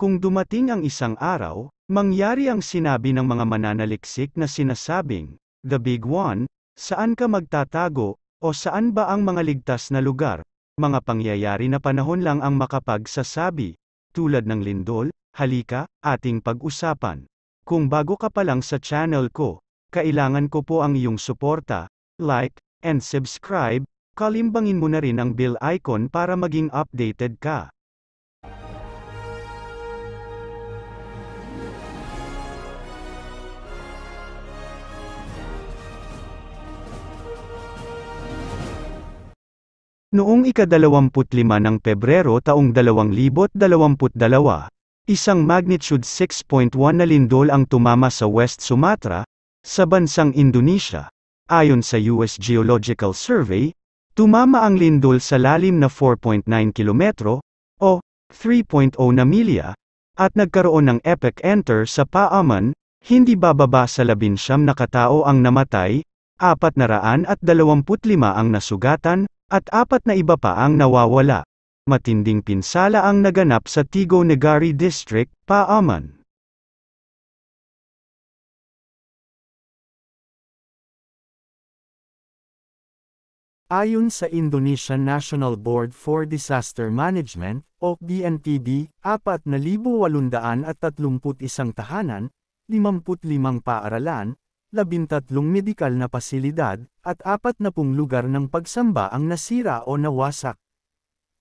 Kung dumating ang isang araw, mangyari ang sinabi ng mga mananaliksik na sinasabing, The Big One, saan ka magtatago, o saan ba ang mga ligtas na lugar, mga pangyayari na panahon lang ang makapagsasabi, tulad ng lindol, halika, ating pag-usapan. Kung bago ka pa lang sa channel ko, kailangan ko po ang iyong suporta, like, and subscribe, kalimbangin mo na rin ang bell icon para maging updated ka. Noong ika-25 ng Pebrero taong 2022, isang magnitude 6.1 na lindol ang tumama sa West Sumatra, sa bansang Indonesia. Ayon sa US Geological Survey, tumama ang lindol sa lalim na 4.9 kilometro, o 3.0 na milya, at nagkaroon ng epic enter sa paaman, hindi bababa sa labinsyam na katao ang namatay, apat na raan at 25 ang nasugatan, at apat na iba pa ang nawawala. Matinding pinsala ang naganap sa Tigo Negari District, Paaman. Ayon sa Indonesian National Board for Disaster Management o BNPB, 4,831 tahanan, 55 paaralan, labintatlong medikal na pasilidad, at apat na pung lugar ng pagsamba ang nasira o nawasak.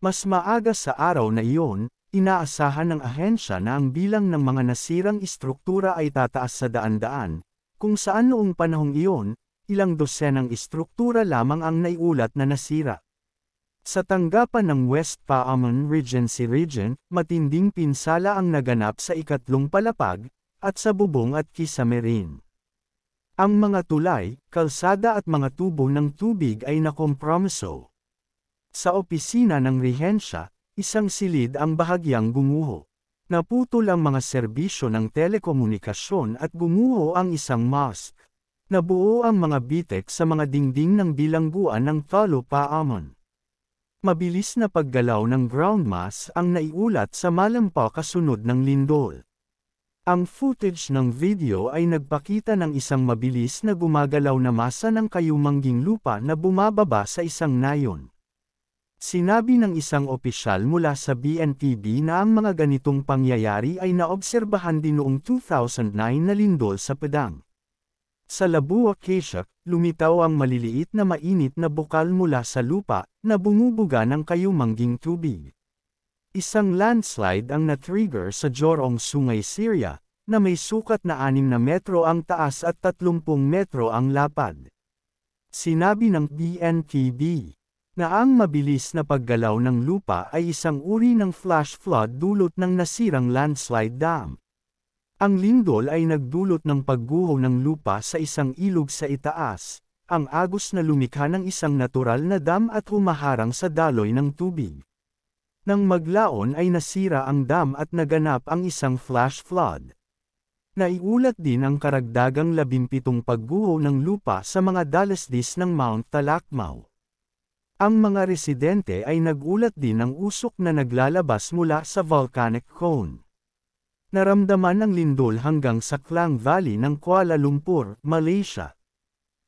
Mas maaga sa araw na iyon, inaasahan ng ahensya na ang bilang ng mga nasirang istruktura ay tataas sa daan-daan, kung saan noong panahong iyon, ilang dosenang istruktura lamang ang naiulat na nasira. Sa tanggapan ng West Paamon Regency Region, matinding pinsala ang naganap sa ikatlong palapag, at sa bubong at kisame rin. Ang mga tulay, kalsada at mga tubo ng tubig ay nakompromiso. Sa opisina ng rehensya, isang silid ang bahagyang gumuho. Naputol ang mga serbisyo ng telekomunikasyon at gumuho ang isang mosque. Nabuo ang mga bitek sa mga dingding ng bilangguan ng talo paamon. Mabilis na paggalaw ng ground mass ang naiulat sa malampa kasunod ng lindol. Ang footage ng video ay nagpakita ng isang mabilis na gumagalaw na masa ng kayumangging lupa na bumababa sa isang nayon. Sinabi ng isang opisyal mula sa BNPB na ang mga ganitong pangyayari ay naobserbahan din noong 2009 na lindol sa Pedang. Sa Labuo Keshak, lumitaw ang maliliit na mainit na bukal mula sa lupa na bumubuga ng kayumangging tubig. Isang landslide ang na-trigger sa Jorong Sungay, Syria, na may sukat na 6 na metro ang taas at 30 metro ang lapad. Sinabi ng BNPB na ang mabilis na paggalaw ng lupa ay isang uri ng flash flood dulot ng nasirang landslide dam. Ang lindol ay nagdulot ng pagguho ng lupa sa isang ilog sa itaas, ang agos na lumikha ng isang natural na dam at humaharang sa daloy ng tubig. Nang maglaon ay nasira ang dam at naganap ang isang flash flood. Naiulat din ang karagdagang labimpitong pagguho ng lupa sa mga dalasdis ng Mount Talakmau. Ang mga residente ay nagulat din ng usok na naglalabas mula sa volcanic cone. Naramdaman ng lindol hanggang sa Klang Valley ng Kuala Lumpur, Malaysia.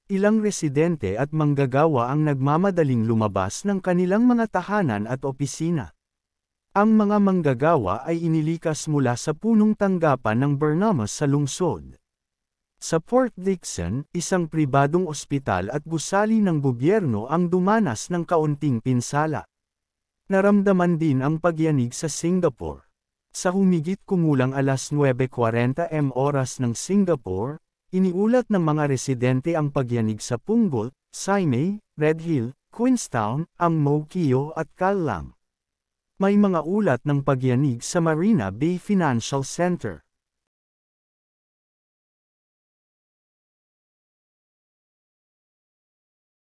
Ilang residente at manggagawa ang nagmamadaling lumabas ng kanilang mga tahanan at opisina. Ang mga manggagawa ay inilikas mula sa punong tanggapan ng Bernamas sa lungsod. Sa Port Dixon, isang pribadong ospital at gusali ng gobyerno ang dumanas ng kaunting pinsala. Naramdaman din ang pagyanig sa Singapore. Sa humigit kumulang alas 9.40 m oras ng Singapore, iniulat ng mga residente ang pagyanig sa Punggol, Saimei, Red Hill, Queenstown, ang Mokio at Kallang. May mga ulat ng pagyanig sa Marina Bay Financial Center.